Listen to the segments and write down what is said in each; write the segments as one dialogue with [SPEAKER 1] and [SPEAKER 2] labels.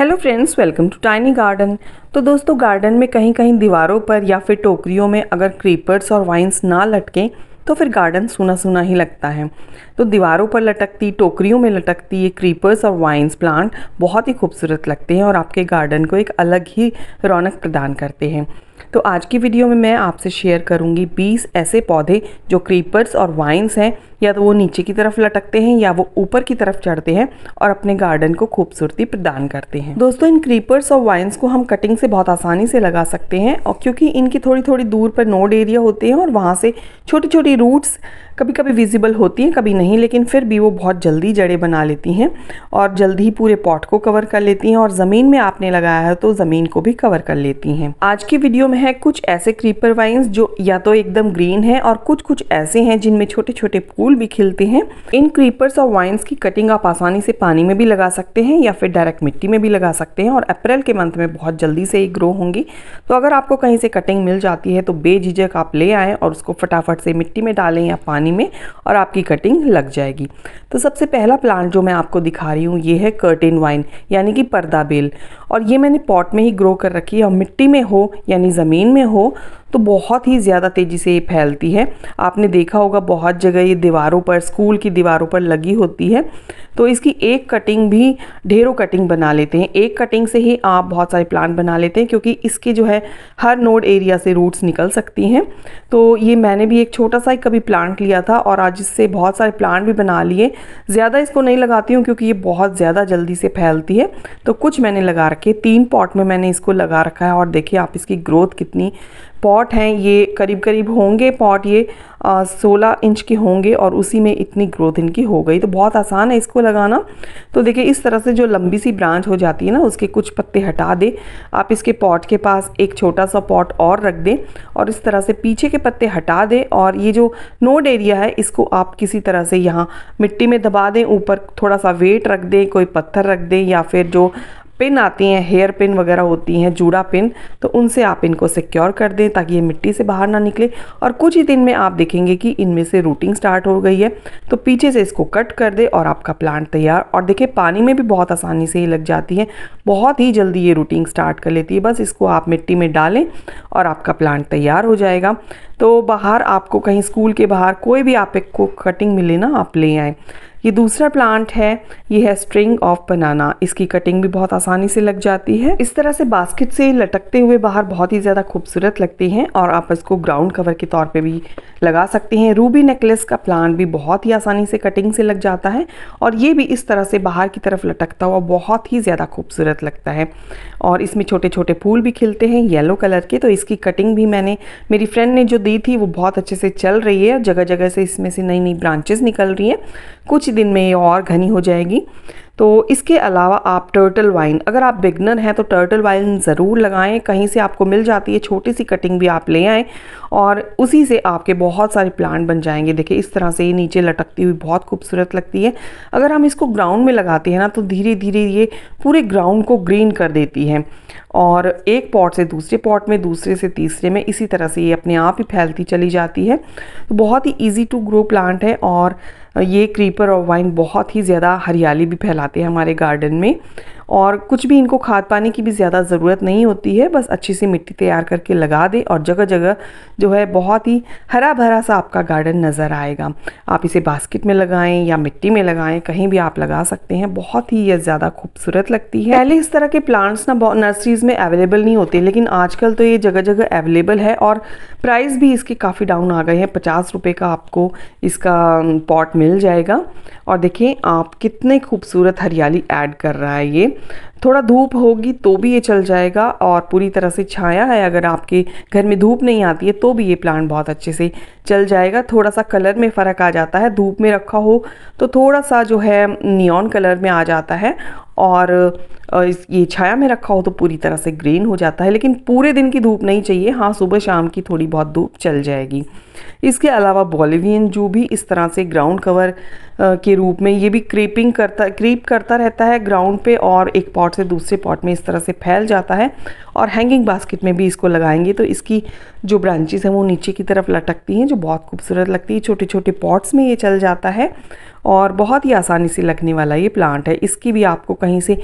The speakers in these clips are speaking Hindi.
[SPEAKER 1] hello friends welcome to tiny garden तो दोस्तों गार्डन में कहीं कहीं दीवारों पर या फिर टोकरियों में अगर क्रीपर्स और वाइन्स ना लटकें तो फिर गार्डन सूना सूना ही लगता है तो दीवारों पर लटकती टोकरियों में लटकती ये क्रीपर्स और वाइन्स प्लांट बहुत ही खूबसूरत लगते हैं और आपके गार्डन को एक अलग ही रौनक प्रदान करते हैं तो आज की वीडियो में मैं आपसे शेयर करूंगी 20 ऐसे पौधे जो क्रीपर्स और वाइन्स हैं या तो वो नीचे की तरफ लटकते हैं या वो ऊपर की तरफ चढ़ते हैं और अपने गार्डन को खूबसूरती प्रदान करते हैं दोस्तों इन क्रीपर्स और वाइन्स को हम कटिंग से बहुत आसानी से लगा सकते हैं और क्योंकि इनकी थोड़ी थोड़ी दूर पर नोड एरिया होते हैं और वहाँ से छोटी छोटी रूट्स कभी कभी विजिबल होती हैं कभी नहीं लेकिन फिर भी वो बहुत जल्दी जड़ें बना लेती हैं और जल्दी ही पूरे पॉट को कवर कर लेती हैं और ज़मीन में आपने लगाया है तो ज़मीन को भी कवर कर लेती हैं आज की वीडियो में है कुछ ऐसे क्रीपर वाइन्स जो या तो एकदम ग्रीन है और कुछ कुछ ऐसे हैं जिनमें छोटे छोटे फूल भी खिलते हैं इन क्रीपर्स और वाइन्स की कटिंग आप आसानी से पानी में भी लगा सकते हैं या फिर डायरेक्ट मिट्टी में भी लगा सकते हैं और अप्रैल के मंथ में बहुत जल्दी से ये ग्रो होंगी तो अगर आपको कहीं से कटिंग मिल जाती है तो बेझिझक आप ले आएँ और उसको फटाफट से मिट्टी में डालें या पानी में और आपकी कटिंग लग जाएगी तो सबसे पहला प्लांट जो मैं आपको दिखा रही हूँ ये है कर्टिन वाइन यानी कि पर्दा बेल और ये मैंने पॉट में ही ग्रो कर रखी है और मिट्टी में हो यानी ज़मीन में हो तो बहुत ही ज़्यादा तेज़ी से ये फैलती है आपने देखा होगा बहुत जगह ये दीवारों पर स्कूल की दीवारों पर लगी होती है तो इसकी एक कटिंग भी ढेरों कटिंग बना लेते हैं एक कटिंग से ही आप बहुत सारे प्लांट बना लेते हैं क्योंकि इसके जो है हर नोड एरिया से रूट्स निकल सकती हैं तो ये मैंने भी एक छोटा सा ही कभी प्लांट लिया था और आज इससे बहुत सारे प्लांट भी बना लिए ज़्यादा इसको नहीं लगाती हूँ क्योंकि ये बहुत ज़्यादा जल्दी से फैलती है तो कुछ मैंने लगा रखे तीन पॉट में मैंने इसको लगा रखा है और देखिए आप इसकी ग्रोथ कितनी पॉट हैं ये करीब करीब होंगे पॉट ये सोलह इंच के होंगे और उसी में इतनी ग्रोथ इनकी हो गई तो बहुत आसान है इसको लगाना तो देखिए इस तरह से जो लंबी सी ब्रांच हो जाती है ना उसके कुछ पत्ते हटा दें आप इसके पॉट के पास एक छोटा सा पॉट और रख दें और इस तरह से पीछे के पत्ते हटा दें और ये जो नोड एरिया है इसको आप किसी तरह से यहाँ मिट्टी में दबा दें ऊपर थोड़ा सा वेट रख दें कोई पत्थर रख दें या फिर जो पिन आती हैं हेयर पिन वगैरह होती हैं जूड़ा पिन तो उनसे आप इनको सिक्योर कर दें ताकि ये मिट्टी से बाहर ना निकले और कुछ ही दिन में आप देखेंगे कि इनमें से रूटिंग स्टार्ट हो गई है तो पीछे से इसको कट कर दे और आपका प्लांट तैयार और देखिए पानी में भी बहुत आसानी से ये लग जाती है बहुत ही जल्दी ये रूटिंग स्टार्ट कर लेती है बस इसको आप मिट्टी में डालें और आपका प्लांट तैयार हो जाएगा तो बाहर आपको कहीं स्कूल के बाहर कोई भी आप को कटिंग मिले ना आप ले आएँ ये दूसरा प्लांट है ये है स्ट्रिंग ऑफ बनाना इसकी कटिंग भी बहुत आसानी से लग जाती है इस तरह से बास्केट से लटकते हुए बाहर बहुत ही ज़्यादा खूबसूरत लगती हैं और आप इसको ग्राउंड कवर के तौर पर भी लगा सकते हैं रूबी नेकलेस का प्लांट भी बहुत ही आसानी से कटिंग से लग जाता है और ये भी इस तरह से बाहर की तरफ लटकता हुआ बहुत ही ज़्यादा खूबसूरत लगता है और इसमें छोटे छोटे फूल भी खिलते हैं येलो कलर के तो इसकी कटिंग भी मैंने मेरी फ्रेंड ने जो दी थी वो बहुत अच्छे से चल रही है जगह जगह से इसमें से नई नई ब्रांचेस निकल रही हैं कुछ ही दिन में ये और घनी हो जाएगी तो इसके अलावा आप टर्टल वाइन अगर आप बिगनर हैं तो टर्टल वाइन ज़रूर लगाएं कहीं से आपको मिल जाती है छोटी सी कटिंग भी आप ले आएँ और उसी से आपके बहुत सारे प्लांट बन जाएंगे देखिए इस तरह से ये नीचे लटकती हुई बहुत खूबसूरत लगती है अगर हम इसको ग्राउंड में लगाते हैं ना तो धीरे धीरे ये पूरे ग्राउंड को ग्रीन कर देती है और एक पॉट से दूसरे पॉट में दूसरे से तीसरे में इसी तरह से ये अपने आप ही फैलती चली जाती है तो बहुत ही ईजी टू ग्रो प्लांट है और ये क्रीपर और वाइन बहुत ही ज़्यादा हरियाली भी फैलाते हैं हमारे गार्डन में और कुछ भी इनको खाद पानी की भी ज़्यादा ज़रूरत नहीं होती है बस अच्छी सी मिट्टी तैयार करके लगा दें और जगह जगह जो है बहुत ही हरा भरा सा आपका गार्डन नज़र आएगा आप इसे बास्केट में लगाएं या मिट्टी में लगाएं कहीं भी आप लगा सकते हैं बहुत ही यह ज़्यादा खूबसूरत लगती है पहले इस तरह के प्लांट्स ना नर्सरीज़ में अवेलेबल नहीं होते लेकिन आजकल तो ये जगह जगह अवेलेबल है और प्राइस भी इसके काफ़ी डाउन आ गए हैं पचास रुपये का आपको इसका पॉट मिल जाएगा और देखिए आप कितने खूबसूरत हरियाली ऐड कर रहा है ये थोड़ा धूप होगी तो भी ये चल जाएगा और पूरी तरह से छाया है अगर आपके घर में धूप नहीं आती है तो भी ये प्लांट बहुत अच्छे से चल जाएगा थोड़ा सा कलर में फ़र्क आ जाता है धूप में रखा हो तो थोड़ा सा जो है नियॉन कलर में आ जाता है और ये छाया में रखा हो तो पूरी तरह से ग्रीन हो जाता है लेकिन पूरे दिन की धूप नहीं चाहिए हाँ सुबह शाम की थोड़ी बहुत धूप चल जाएगी इसके अलावा बॉलीवियन जो भी इस तरह से ग्राउंड कवर के रूप में ये भी क्रीपिंग करता क्रीप करता रहता है ग्राउंड पे और एक पॉट से दूसरे पॉट में इस तरह से फैल जाता है और हैंगिंग बास्केट में भी इसको लगाएंगे तो इसकी जो ब्रांचेस हैं वो नीचे की तरफ लटकती हैं जो बहुत खूबसूरत लगती है छोटे छोटे पॉट्स में ये चल जाता है और बहुत ही आसानी से लगने वाला ये प्लांट है इसकी भी आपको कहीं कहीं से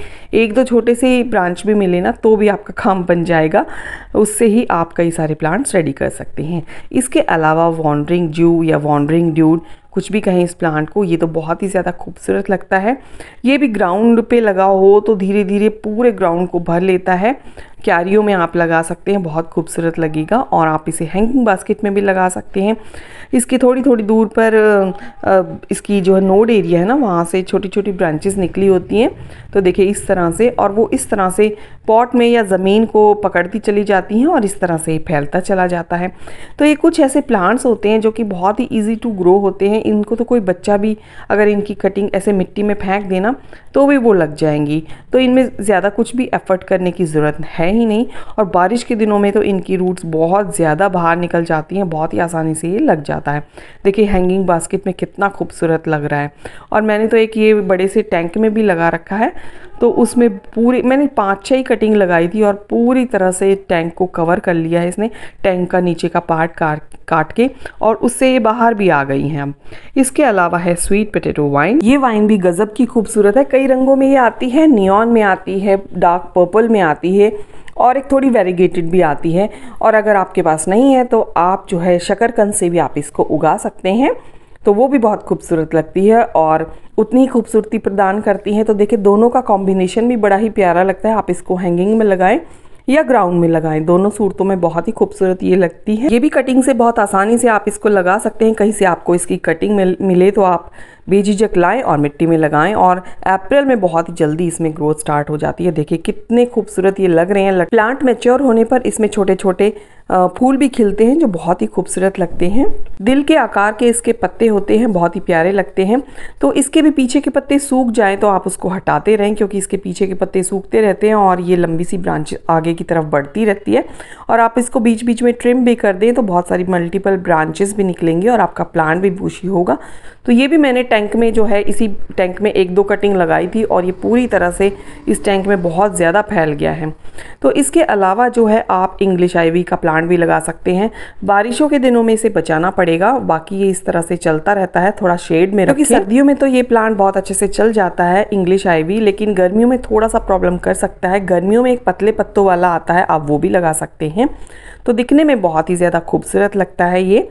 [SPEAKER 1] एक दो छोटे से ब्रांच भी मिले ना तो भी आपका काम बन जाएगा उससे ही आप कई सारे प्लांट्स रेडी कर सकते हैं इसके अलावा वॉन्ड्रिंग ज्यू या वॉन्ड्रिंग ड्यूड कुछ भी कहें इस प्लांट को ये तो बहुत ही ज़्यादा खूबसूरत लगता है ये भी ग्राउंड पे लगा हो तो धीरे धीरे पूरे ग्राउंड को भर लेता है क्यारियों में आप लगा सकते हैं बहुत खूबसूरत लगेगा और आप इसे हैंगिंग बास्केट में भी लगा सकते हैं इसकी थोड़ी थोड़ी दूर पर इसकी जो है नोड एरिया है ना वहाँ से छोटी छोटी ब्रांचेस निकली होती हैं तो देखिए इस तरह से और वो इस तरह से पॉट में या ज़मीन को पकड़ती चली जाती हैं और इस तरह से फैलता चला जाता है तो ये कुछ ऐसे प्लांट्स होते हैं जो कि बहुत ही ईजी टू ग्रो होते हैं इनको तो कोई बच्चा भी अगर इनकी कटिंग ऐसे मिट्टी में फेंक देना तो भी वो लग जाएंगी तो इनमें ज़्यादा कुछ भी एफर्ट करने की ज़रूरत है ही नहीं और बारिश के दिनों में तो इनकी रूट्स बहुत ज़्यादा बाहर निकल जाती हैं बहुत ही आसानी से ये लग जाता है देखिए हैंगिंग बास्केट में कितना खूबसूरत लग रहा है और मैंने तो एक ये बड़े से टैंक में भी लगा रखा है तो उसमें पूरी मैंने पाँच छः ही कटिंग लगाई थी और पूरी तरह से टैंक को कवर कर लिया है इसने टैंक का नीचे का पार्ट काट काट के और उससे ये बाहर भी आ गई हैं अब इसके अलावा है स्वीट पटेटो वाइन ये वाइन भी गज़ब की खूबसूरत है कई रंगों में ये आती है नियॉन में आती है डार्क पर्पल में आती है और एक थोड़ी वेरीगेटेड भी आती है और अगर आपके पास नहीं है तो आप जो है शकरकंद से भी आप इसको उगा सकते हैं तो वो भी बहुत खूबसूरत लगती है और उतनी ही खूबसूरती प्रदान करती है तो देखिए दोनों का कॉम्बिनेशन भी बड़ा ही प्यारा लगता है आप इसको हैंगिंग में लगाएं या ग्राउंड में लगाएं दोनों सूरतों में बहुत ही खूबसूरत ये लगती है ये भी कटिंग से बहुत आसानी से आप इसको लगा सकते हैं कहीं से आपको इसकी कटिंग मिले तो आप बेझिझक लाएँ और मिट्टी में लगाएं और अप्रैल में बहुत ही जल्दी इसमें ग्रोथ स्टार्ट हो जाती है देखिए कितने खूबसूरत ये लग रहे हैं प्लांट मेच्योर होने पर इसमें छोटे छोटे फूल भी खिलते हैं जो बहुत ही खूबसूरत लगते हैं दिल के आकार के इसके पत्ते होते हैं बहुत ही प्यारे लगते हैं तो इसके भी पीछे के पत्ते सूख जाएं तो आप उसको हटाते रहें क्योंकि इसके पीछे के पत्ते सूखते रहते हैं और ये लंबी सी ब्रांच आगे की तरफ बढ़ती रहती है और आप इसको बीच बीच में ट्रिम भी कर दें तो बहुत सारी मल्टीपल ब्रांचेस भी निकलेंगे और आपका प्लांट भी बूशी होगा तो ये भी मैंने टैंक में जो है इसी टैंक में एक दो कटिंग लगाई थी और ये पूरी तरह से इस टैंक में बहुत ज़्यादा फैल गया है तो इसके अलावा जो है आप इंग्लिश आईवी का प्लांट भी लगा सकते हैं बारिशों के दिनों में इसे बचाना पड़ेगा बाकी ये इस तरह से चलता रहता है थोड़ा शेड में क्योंकि सर्दियों में तो ये प्लांट बहुत अच्छे से चल जाता है इंग्लिश आईवी लेकिन गर्मियों में थोड़ा सा प्रॉब्लम कर सकता है गर्मियों में एक पतले पत्तों वाला आता है आप वो भी लगा सकते हैं तो दिखने में बहुत ही ज़्यादा खूबसूरत लगता है ये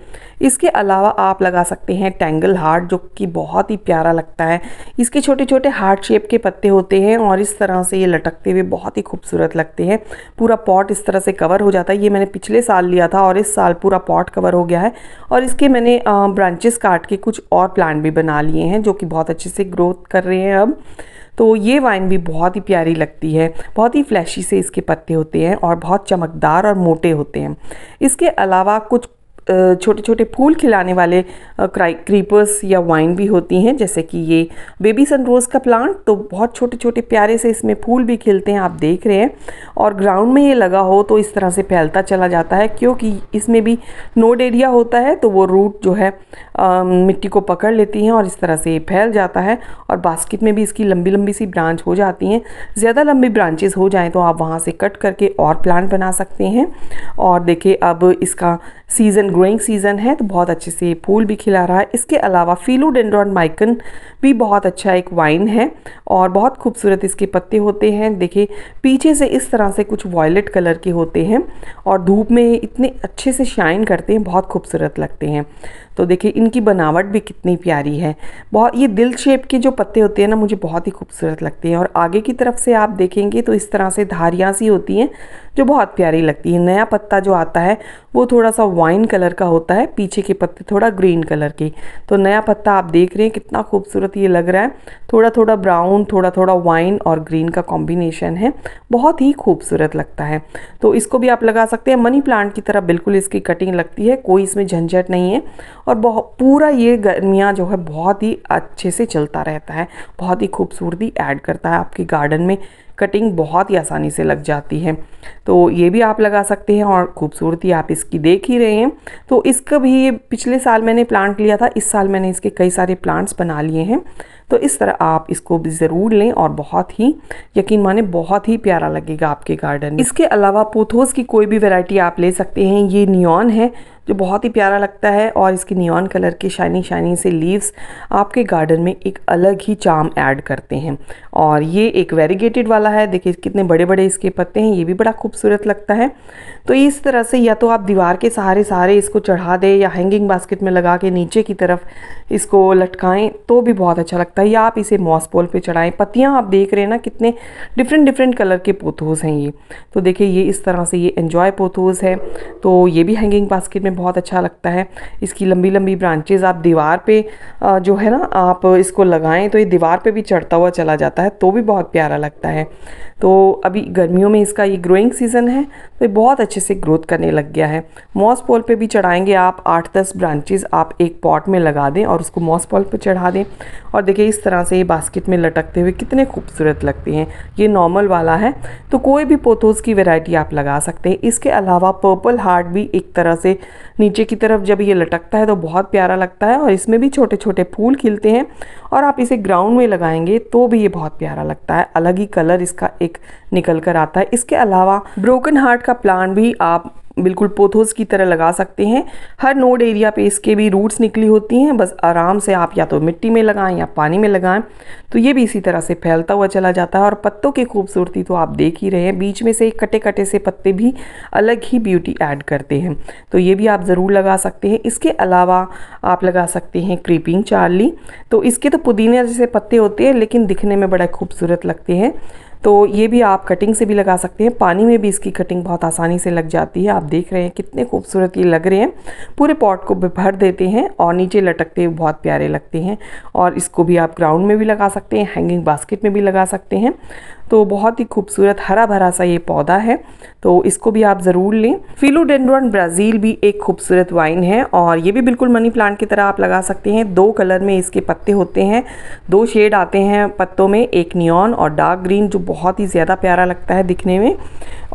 [SPEAKER 1] इसके अलावा आप लगा सकते हैं टेंगल हार्ट जो कि बहुत बहुत ही प्यारा लगता है इसके छोटे छोटे हार्ट शेप के पत्ते होते हैं और इस तरह से ये लटकते हुए बहुत ही खूबसूरत लगते हैं पूरा पॉट इस तरह से कवर हो जाता है ये मैंने पिछले साल लिया था और इस साल पूरा पॉट कवर हो गया है और इसके मैंने ब्रांचेस काट के कुछ और प्लांट भी बना लिए हैं जो कि बहुत अच्छे से ग्रोथ कर रहे हैं अब तो ये वाइन भी बहुत ही प्यारी लगती है बहुत ही फ्लैशी से इसके पत्ते होते हैं और बहुत चमकदार और मोटे होते हैं इसके अलावा कुछ छोटे छोटे फूल खिलाने वाले क्रीपर्स या वाइन भी होती हैं जैसे कि ये बेबी सनरोज़ का प्लांट तो बहुत छोटे छोटे प्यारे से इसमें फूल भी खिलते हैं आप देख रहे हैं और ग्राउंड में ये लगा हो तो इस तरह से फैलता चला जाता है क्योंकि इसमें भी नोड एरिया होता है तो वो रूट जो है आ, मिट्टी को पकड़ लेती हैं और इस तरह से फैल जाता है और बास्केट में भी इसकी लंबी लंबी सी ब्रांच हो जाती हैं ज़्यादा लंबी ब्रांचेस हो जाएँ तो आप वहाँ से कट करके और प्लांट बना सकते हैं और देखिए अब इसका सीज़न ग्रोइंग सीज़न है तो बहुत अच्छे से ये फूल भी खिला रहा है इसके अलावा फीलू डेंड्रॉन माइकन भी बहुत अच्छा एक वाइन है और बहुत खूबसूरत इसके पत्ते होते हैं देखिए पीछे से इस तरह से कुछ वॉयलेट कलर के होते हैं और धूप में इतने अच्छे से शाइन करते हैं बहुत खूबसूरत लगते हैं तो देखिए इनकी बनावट भी कितनी प्यारी है बहुत ये दिल शेप के जो पत्ते होते हैं ना मुझे बहुत ही खूबसूरत लगते हैं और आगे की तरफ से आप देखेंगे तो इस तरह से धारियाँ सी होती हैं जो बहुत प्यारी लगती है नया पत्ता जो आता है वो थोड़ा सा वाइन कलर का होता है पीछे के पत्ते थोड़ा ग्रीन कलर के तो नया पत्ता आप देख रहे हैं कितना खूबसूरत ये लग रहा है थोड़ा थोड़ा ब्राउन थोड़ा थोड़ा वाइन और ग्रीन का कॉम्बिनेशन है बहुत ही खूबसूरत लगता है तो इसको भी आप लगा सकते हैं मनी प्लांट की तरह बिल्कुल इसकी कटिंग लगती है कोई इसमें झंझट नहीं है और बहुत पूरा ये गर्मियाँ जो है बहुत ही अच्छे से चलता रहता है बहुत ही खूबसूरती ऐड करता है आपके गार्डन में कटिंग बहुत ही आसानी से लग जाती है तो ये भी आप लगा सकते हैं और खूबसूरती आप इसकी देख ही रहे हैं तो इसका भी ये पिछले साल मैंने प्लांट लिया था इस साल मैंने इसके कई सारे प्लांट्स बना लिए हैं तो इस तरह आप इसको ज़रूर लें और बहुत ही यकीन माने बहुत ही प्यारा लगेगा आपके गार्डन इसके अलावा पोथोस की कोई भी वेराइटी आप ले सकते हैं ये नियॉन है जो बहुत ही प्यारा लगता है और इसकी नियॉन कलर के शाइनी शाइनी से लीव्स आपके गार्डन में एक अलग ही चाम ऐड करते हैं और ये एक वेरीगेटेड वाला है देखिए कितने बड़े बड़े इसके पत्ते हैं ये भी बड़ा खूबसूरत लगता है तो इस तरह से या तो आप दीवार के सहारे सहारे इसको चढ़ा दें या हैंगिंग बास्केट में लगा के नीचे की तरफ इसको लटकाएं तो भी बहुत अच्छा लगता है या आप इसे मॉस पोल पे चढ़ाएं पत्तियां आप देख रहे हैं ना कितने डिफरेंट डिफरेंट कलर के पोथोज़ हैं ये तो देखिए ये इस तरह से ये इन्जॉय पोथोज़ है तो ये भी हैंगिंग बास्केट में बहुत अच्छा लगता है इसकी लंबी लंबी ब्रांचेज आप दीवार पे जो है ना आप इसको लगाएं तो ये दीवार पे भी चढ़ता हुआ चला जाता है तो भी बहुत प्यारा लगता है तो अभी गर्मियों में इसका ये ग्रोइंग सीज़न है तो ये बहुत अच्छे से ग्रोथ करने लग गया है मॉस पॉल पे भी चढ़ाएंगे आप आठ दस ब्रांचेज आप एक पॉट में लगा दें और उसको मॉस पॉल पे चढ़ा दें और देखिए इस तरह से ये बास्केट में लटकते हुए कितने खूबसूरत लगते हैं ये नॉर्मल वाला है तो कोई भी पोथोज़ की वेराइटी आप लगा सकते हैं इसके अलावा पर्पल हार्ट भी एक तरह से नीचे की तरफ जब ये लटकता है तो बहुत प्यारा लगता है और इसमें भी छोटे छोटे फूल खिलते हैं और आप इसे ग्राउंड में लगाएंगे तो भी ये बहुत प्यारा लगता है अलग ही कलर इसका एक निकल कर आता है इसके अलावा ब्रोकन हार्ट का प्लांट भी आप बिल्कुल पोथोस की तरह लगा सकते हैं हर नोड एरिया पे इसके भी रूट्स निकली होती हैं बस आराम से आप या तो मिट्टी में लगाएं या पानी में लगाएं तो ये भी इसी तरह से फैलता हुआ चला जाता है और पत्तों की खूबसूरती तो आप देख ही रहे हैं बीच में से कटे कटे से पत्ते भी अलग ही ब्यूटी ऐड करते हैं तो ये भी आप ज़रूर लगा सकते हैं इसके अलावा आप लगा सकते हैं क्रीपिंग चार्ली तो इसके तो पुदीने जैसे पत्ते होते हैं लेकिन दिखने में बड़ा खूबसूरत लगते हैं तो ये भी आप कटिंग से भी लगा सकते हैं पानी में भी इसकी कटिंग बहुत आसानी से लग जाती है आप देख रहे हैं कितने खूबसूरत ये लग रहे हैं पूरे पॉट को भर देते हैं और नीचे लटकते हुए बहुत प्यारे लगते हैं और इसको भी आप ग्राउंड में भी लगा सकते हैं हैंगिंग बास्केट में भी लगा सकते हैं तो बहुत ही खूबसूरत हरा भरा सा ये पौधा है तो इसको भी आप ज़रूर लें फिलोडेंड्रॉन ब्राज़ील भी एक खूबसूरत वाइन है और ये भी बिल्कुल मनी प्लांट की तरह आप लगा सकते हैं दो कलर में इसके पत्ते होते हैं दो शेड आते हैं पत्तों में एक नियॉन और डार्क ग्रीन जो बहुत ही ज़्यादा प्यारा लगता है दिखने में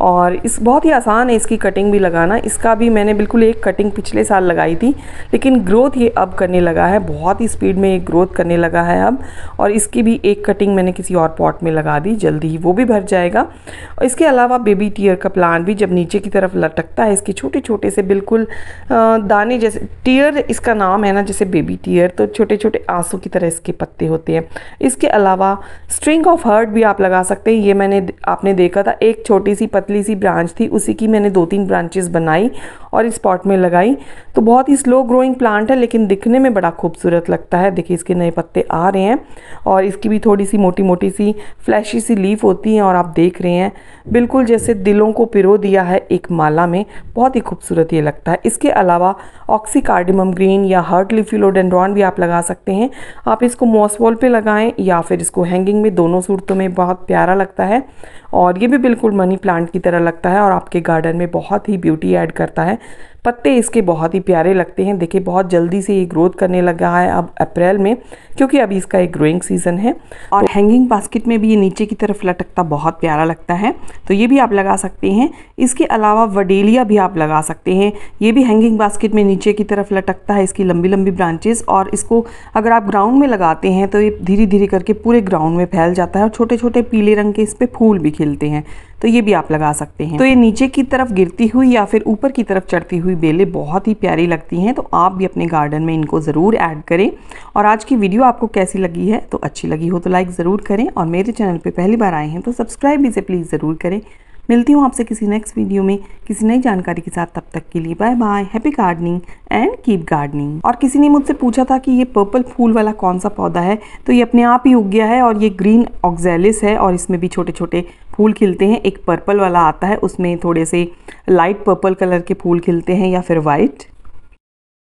[SPEAKER 1] और इस बहुत ही आसान है इसकी कटिंग भी लगाना इसका भी मैंने बिल्कुल एक कटिंग पिछले साल लगाई थी लेकिन ग्रोथ ये अब करने लगा है बहुत ही स्पीड में ये ग्रोथ करने लगा है अब और इसकी भी एक कटिंग मैंने किसी और पॉट में लगा दी जल्दी ही वो भी भर जाएगा और इसके अलावा बेबी टीयर का प्लांट भी जब नीचे की तरफ लटकता है इसके छोटे छोटे से बिल्कुल दाने जैसे टीयर इसका नाम है ना जैसे बेबी टीयर तो छोटे छोटे आंसू की तरह इसके पत्ते होते हैं इसके अलावा स्ट्रिंग ऑफ हर्ट भी आप लगा सकते हैं ये मैंने आपने देखा था एक छोटी सी पत्ती पतली सी ब्रांच थी उसी की मैंने दो तीन ब्रांचेस बनाई और इस पॉट में लगाई तो बहुत ही स्लो ग्रोइंग प्लांट है लेकिन दिखने में बड़ा खूबसूरत लगता है देखिए इसके नए पत्ते आ रहे हैं और इसकी भी थोड़ी सी मोटी मोटी सी फ्लैशी सी लीफ होती हैं और आप देख रहे हैं बिल्कुल जैसे दिलों को पिरो दिया है एक माला में बहुत ही खूबसूरत ये लगता है इसके अलावा ऑक्सी ग्रीन या हर्ट लिफिलोडेंड्रॉन भी आप लगा सकते हैं आप इसको मॉस वॉल पे लगाएं या फिर इसको हैंगिंग में दोनों सूरतों में बहुत प्यारा लगता है और ये भी बिल्कुल मनी प्लांट की तरह लगता है और आपके गार्डन में बहुत ही ब्यूटी ऐड करता है पत्ते इसके बहुत ही प्यारे लगते हैं देखिए बहुत जल्दी से ये ग्रोथ करने लगा है अब अप्रैल में क्योंकि अभी इसका एक ग्रोइंग सीज़न है और हैंगिंग बास्केट में भी ये नीचे की तरफ लटकता बहुत प्यारा लगता है तो ये भी आप लगा सकते हैं इसके अलावा वडेलिया भी आप लगा सकते हैं ये भी हैंगिंग बास्केट में नीचे की तरफ लटकता है इसकी लंबी लंबी ब्रांचेस और इसको अगर आप ग्राउंड में लगाते हैं तो ये धीरे धीरे करके पूरे ग्राउंड में फैल जाता है और छोटे छोटे पीले रंग के इस पर फूल भी खिलते हैं तो ये भी आप लगा सकते हैं तो ये नीचे की तरफ गिरती हुई या फिर ऊपर की तरफ चढ़ती हुई हुई बेलें बहुत ही प्यारी लगती हैं तो आप भी अपने गार्डन में इनको ज़रूर ऐड करें और आज की वीडियो आपको कैसी लगी है तो अच्छी लगी हो तो लाइक ज़रूर करें और मेरे चैनल पर पहली बार आए हैं तो सब्सक्राइब भी से प्लीज़ ज़रूर करें मिलती हूँ आपसे किसी नेक्स्ट वीडियो में किसी नई जानकारी के साथ तब तक के लिए bye bye happy gardening and keep gardening और किसी ने मुझसे पूछा था कि ये पर्पल फूल वाला कौन सा पौधा है तो ये अपने आप ही उग गया है और ये ग्रीन ऑक्जेलिस है और इसमें भी छोटे छोटे फूल खिलते हैं एक पर्पल वाला आता है उसमें थोड़े से लाइट पर्पल कलर के फूल खिलते हैं या फिर वाइट